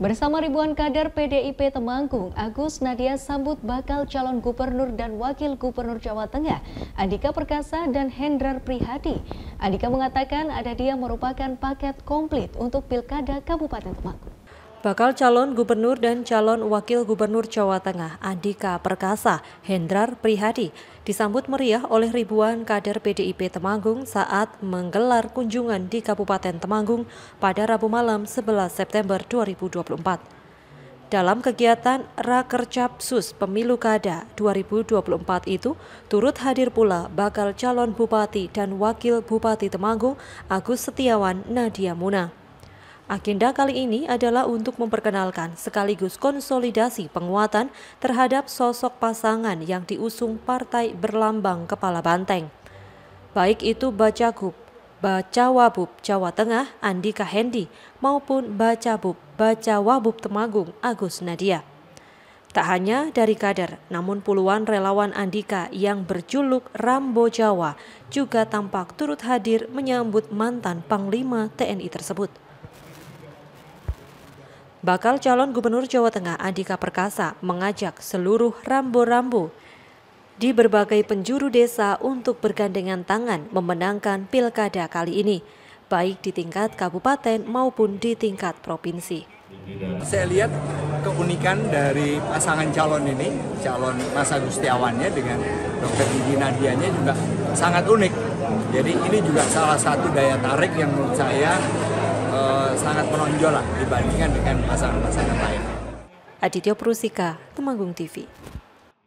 Bersama ribuan kader PDIP Temanggung, Agus Nadia sambut bakal calon gubernur dan wakil gubernur Jawa Tengah, Andika Perkasa dan Hendrar Prihadi. Andika mengatakan ada dia merupakan paket komplit untuk Pilkada Kabupaten Temanggung. Bakal calon gubernur dan calon wakil gubernur Jawa Tengah Andika Perkasa Hendrar Prihadi disambut meriah oleh ribuan kader PDIP Temanggung saat menggelar kunjungan di Kabupaten Temanggung pada Rabu malam 11 September 2024. Dalam kegiatan Rakercapsus Pemilu Kada 2024 itu, turut hadir pula bakal calon bupati dan wakil bupati Temanggung Agus Setiawan Nadia Munah. Agenda kali ini adalah untuk memperkenalkan sekaligus konsolidasi penguatan terhadap sosok pasangan yang diusung partai berlambang kepala banteng. Baik itu Bacagub, Bacawabub Jawa Tengah Andika Hendi maupun Bacabub Bacawabub Temagung Agus Nadia. Tak hanya dari kader, namun puluhan relawan Andika yang berjuluk Rambo Jawa juga tampak turut hadir menyambut mantan Panglima TNI tersebut. Bakal calon gubernur Jawa Tengah Andika Perkasa mengajak seluruh rambu-rambu di berbagai penjuru desa untuk bergandengan tangan memenangkan pilkada kali ini, baik di tingkat kabupaten maupun di tingkat provinsi. Saya lihat keunikan dari pasangan calon ini, calon Mas Agustiawannya dengan Dr. Gigi Nadianya juga sangat unik. Jadi ini juga salah satu daya tarik yang menurut saya sangat menonjol lah dibandingkan dengan pasangan-pasangan lain. Aditya Prusika, Temanggung TV.